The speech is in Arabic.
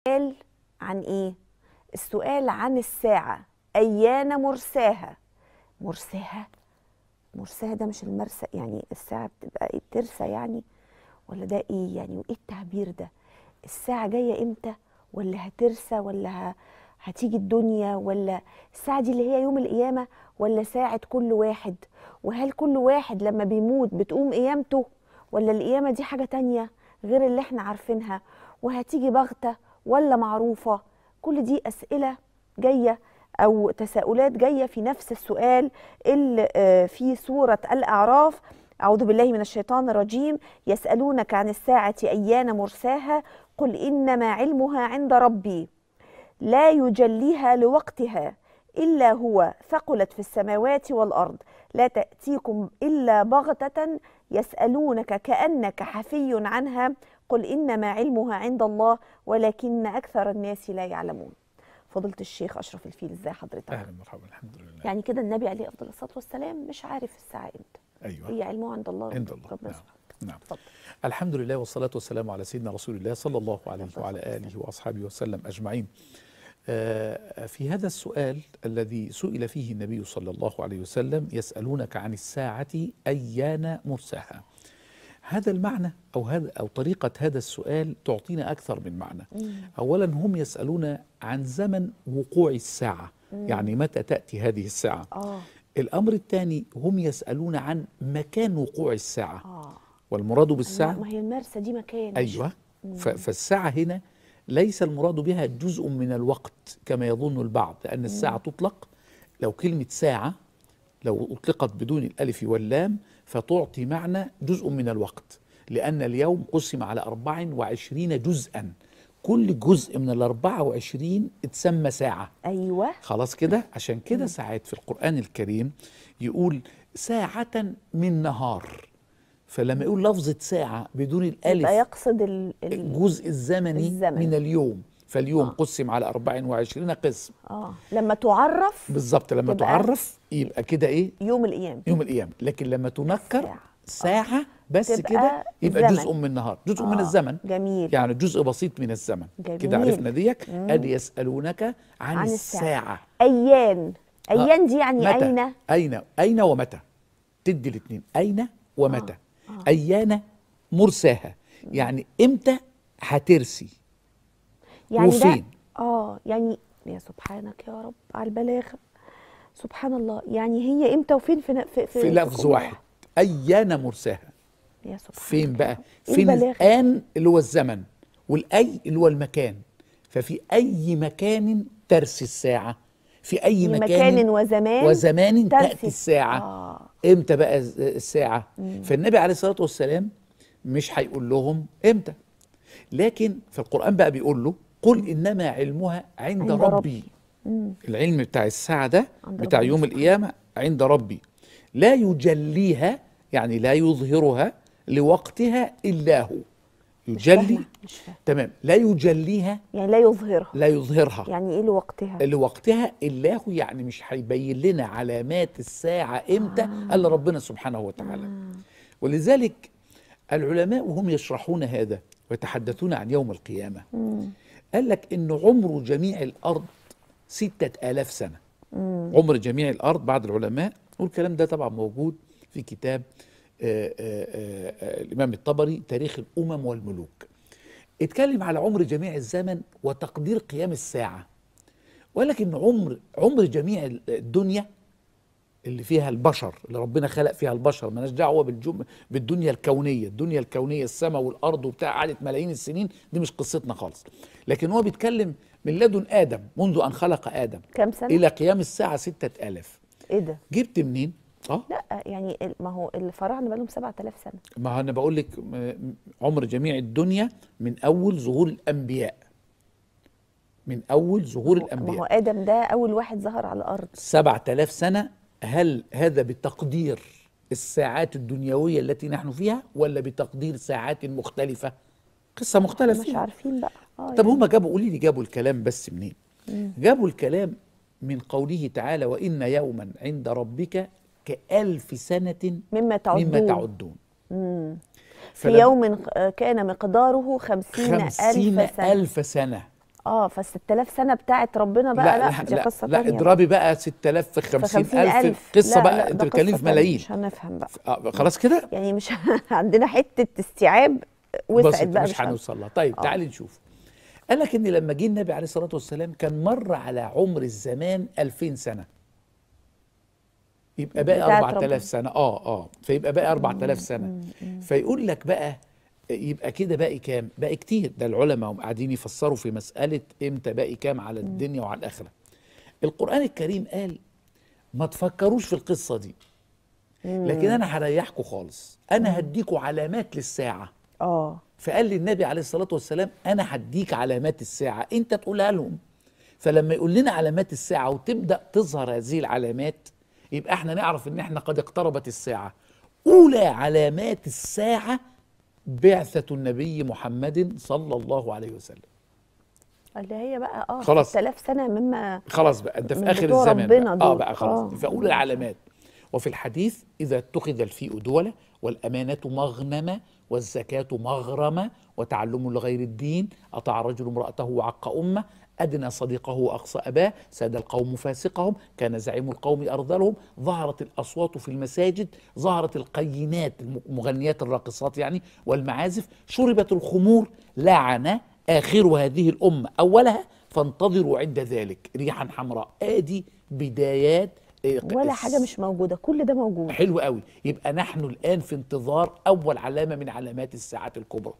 السؤال عن ايه؟ السؤال عن الساعة أيان مرساها مرساها؟ مرساها ده مش المرسى يعني الساعة بتبقى بترسى يعني ولا ده ايه يعني وايه التعبير ده؟ الساعة جاية امتى؟ ولا هترسى ولا هتيجي الدنيا ولا الساعة دي اللي هي يوم القيامة ولا ساعة كل واحد؟ وهل كل واحد لما بيموت بتقوم قيامته؟ ولا القيامة دي حاجة تانية غير اللي احنا عارفينها؟ وهتيجي بغته ولا معروفه كل دي اسئله جايه او تساؤلات جايه في نفس السؤال اللي آه، في سوره الاعراف أعوذ بالله من الشيطان الرجيم يسألونك عن الساعة أيان مرساها قل إنما علمها عند ربي لا يجليها لوقتها إلا هو ثقلت في السماوات والأرض لا تأتيكم إلا بغتة يسألونك كأنك حفي عنها قل إنما علمها عند الله ولكن أكثر الناس لا يعلمون فضلة الشيخ أشرف الفيل إزاي حضرتك؟ أهلا مرحبا الحمد لله يعني كده النبي عليه أفضل الصلاة والسلام مش عارف الساعة إمتى أيوة هي علمه عند الله عند الله ربنا نعم. نعم طب. الحمد لله والصلاة والسلام على سيدنا رسول الله صلى الله عليه وعلى آله وأصحابه وسلم أجمعين آه، في هذا السؤال الذي سئل فيه النبي صلى الله عليه وسلم يسألونك عن الساعة أيان مرساها هذا المعنى أو, هذا أو طريقة هذا السؤال تعطينا أكثر من معنى مم. أولا هم يسألون عن زمن وقوع الساعة مم. يعني متى تأتي هذه الساعة آه. الأمر الثاني هم يسألون عن مكان وقوع الساعة آه. والمراد بالساعة ما هي المرسى دي مكان أيوة مم. فالساعة هنا ليس المراد بها جزء من الوقت كما يظن البعض لأن الساعة مم. تطلق لو كلمة ساعة لو أطلقت بدون الألف واللام فتعطي معنى جزء من الوقت لأن اليوم قسم على 24 جزءا كل جزء من ال 24 اتسمى ساعة أيوة خلاص كده عشان كده ساعات في القرآن الكريم يقول ساعة من نهار فلما يقول لفظة ساعة بدون الألف يقصد الجزء الزمني, الزمن. من اليوم فاليوم آه. قسم على 24 قسم اه لما تعرف بالظبط لما تعرف يبقى كده ايه يوم القيامه يوم القيامه لكن لما تنكر ساعه, ساعة آه. بس كده يبقى زمن. جزء من النهار جزء آه. من الزمن جميل يعني جزء بسيط من الزمن كده عرفنا ديك قد يسالونك عن, عن الساعه, الساعة. ايان آه. ايان دي يعني متى. اين اين اين ومتى تدي الاثنين اين ومتى آه. آه. ايان مرساها يعني امتى هترسي يعني مفيد اه يعني يا سبحانك يا رب على البلاغه سبحان الله يعني هي امتى وفين في في, في, في لفظ واحد ايان مرساها يا سبحان فين بقى إيه فين الان اللي هو الزمن والاي اللي هو المكان ففي اي مكان ترسي الساعه في اي مكان, مكان وزمان وزمان تاتي الساعه آه. امتى بقى الساعه مم. فالنبي عليه الصلاه والسلام مش هيقول لهم امتى لكن فالقران بقى بيقول له قل إنما علمها عند, عند ربي رب. العلم بتاع الساعة ده بتاع ربي. يوم القيامة عند ربي لا يجليها يعني لا يظهرها لوقتها إلا هو يجلي مش, مش فهم. تمام لا يجليها يعني لا يظهرها لا يظهرها يعني ايه لوقتها لوقتها الا هو يعني مش هيبين لنا علامات الساعه امتى آه. الا ربنا سبحانه وتعالى آه. ولذلك العلماء وهم يشرحون هذا ويتحدثون عن يوم القيامه آه. قال لك إن عمر جميع الأرض ستة آلاف سنة مم. عمر جميع الأرض بعض العلماء والكلام ده طبعا موجود في كتاب آآ آه، آآ آه، آآ آه، الإمام الطبري تاريخ الأمم والملوك اتكلم على عمر جميع الزمن وتقدير قيام الساعة ولكن عمر عمر جميع الدنيا اللي فيها البشر اللي ربنا خلق فيها البشر مالناش دعوه بالجم... بالدنيا الكونيه الدنيا الكونيه السماء والارض وبتاع قعدت ملايين السنين دي مش قصتنا خالص لكن هو بيتكلم من لدن ادم منذ ان خلق ادم كم سنه الى قيام الساعه 6000 ايه ده جبت منين اه لا يعني ما هو الفراعنه بقى لهم 7000 سنه ما انا بقول لك عمر جميع الدنيا من اول ظهور الانبياء من اول ظهور الانبياء ما هو ادم ده اول واحد ظهر على الارض 7000 سنه هل هذا بتقدير الساعات الدنيوية التي نحن فيها ولا بتقدير ساعات مختلفة قصة مختلفة مش عارفين بقى آه طب يعني. هما جابوا قولي لي جابوا الكلام بس منين مم. جابوا الكلام من قوله تعالى وإن يوما عند ربك كألف سنة مما تعدون مما تعدون في يوم آه، كان مقداره خمسين, خمسين ألف سنة, ألف سنة. اه فال 6000 سنه بتاعت ربنا بقى لا لا, لا, قصة لا, لا اضربي بقى 6000 في 50000 قصه لا بقى انت بتتكلمي في ملايين مش هنفهم بقى آه خلاص كده يعني مش عندنا حته استيعاب وسعت بقى مش هنوصل لها طيب آه. تعالي نشوف قال لك ان لما جه النبي عليه الصلاه والسلام كان مر على عمر الزمان 2000 سنه يبقى باقي 4000 سنه اه اه فيبقى باقي 4000 سنه مم. فيقول لك بقى يبقى كده باقي كام باقي كتير ده العلماء هم قاعدين يفسروا في مساله امتى باقي كام على الدنيا وعلى الاخره القران الكريم قال ما تفكروش في القصه دي لكن انا هريحكم خالص انا هديكم علامات للساعه اه فقال للنبي عليه الصلاه والسلام انا هديك علامات الساعه انت تقولها لهم فلما يقول لنا علامات الساعه وتبدا تظهر هذه العلامات يبقى احنا نعرف ان احنا قد اقتربت الساعه اولى علامات الساعه بعثة النبي محمد صلى الله عليه وسلم اللي هي بقى اه خلاص 6000 سنه مما خلاص بقى انت في اخر الزمن ربنا بقى. اه بقى خلاص آه. في اول العلامات وفي الحديث اذا اتخذ الفيء دوله والامانه مغنمه والزكاه مغرمه وتعلم لغير الدين اطاع رجل امراته وعق امه أدنى صديقه وأقصى أباه ساد القوم فاسقهم كان زعيم القوم أرذلهم ظهرت الأصوات في المساجد ظهرت القينات المغنيات الراقصات يعني والمعازف شربت الخمور لعن آخر هذه الأمة أولها فانتظروا عند ذلك ريحا حمراء آدي بدايات آه، ولا حاجه مش موجوده كل ده موجود حلو قوي يبقى نحن الان في انتظار اول علامه من علامات الساعات الكبرى